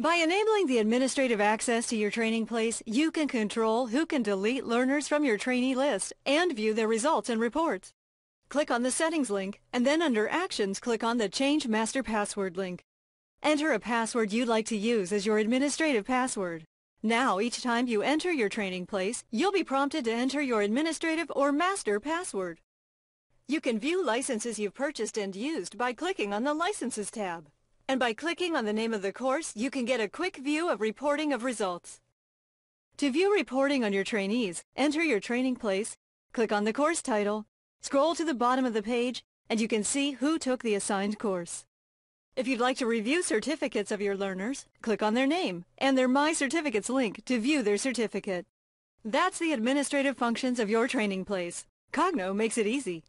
By enabling the administrative access to your training place, you can control who can delete learners from your trainee list and view their results and reports. Click on the Settings link, and then under Actions, click on the Change Master Password link. Enter a password you'd like to use as your administrative password. Now, each time you enter your training place, you'll be prompted to enter your administrative or master password. You can view licenses you've purchased and used by clicking on the Licenses tab and by clicking on the name of the course, you can get a quick view of reporting of results. To view reporting on your trainees, enter your training place, click on the course title, scroll to the bottom of the page, and you can see who took the assigned course. If you'd like to review certificates of your learners, click on their name and their My Certificates link to view their certificate. That's the administrative functions of your training place. Cogno makes it easy.